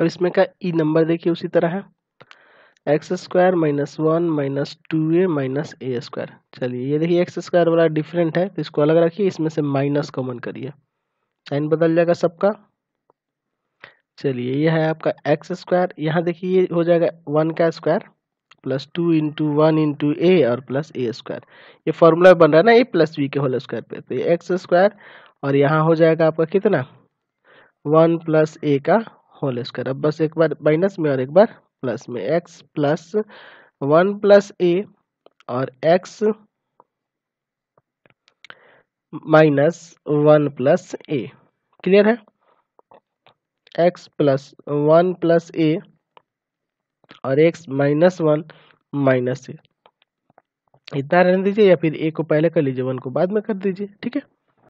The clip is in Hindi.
अब इसमें का ई e नंबर देखिए उसी तरह है x square minus one minus two a minus a square चलिए ये देखिए एक्स स्क्वायर वाला डिफरेंट है तो इसको अलग रखिए इसमें से माइनस कॉमन करिए साइन बदल जाएगा सबका चलिए यह है आपका एक्स स्क्वायर यहाँ देखिए ये हो जाएगा वन का square plus two into one into a और प्लस ए स्क्वायर ये फॉर्मूला बन रहा है ना ए प्लस बी के होल स्क्वायर पे तो ये एक्स स्क्वायर और यहाँ हो जाएगा आपका कितना वन प्लस ए का होल स्क्वायर अब बस एक बार माइनस में और एक बार प्लस में x plus one plus a और x minus one plus a clear है x plus one plus a और x minus one minus a इतना रहने दीजिए या फिर ए को पहले कर लीजिए वन को बाद में कर दीजिए ठीक है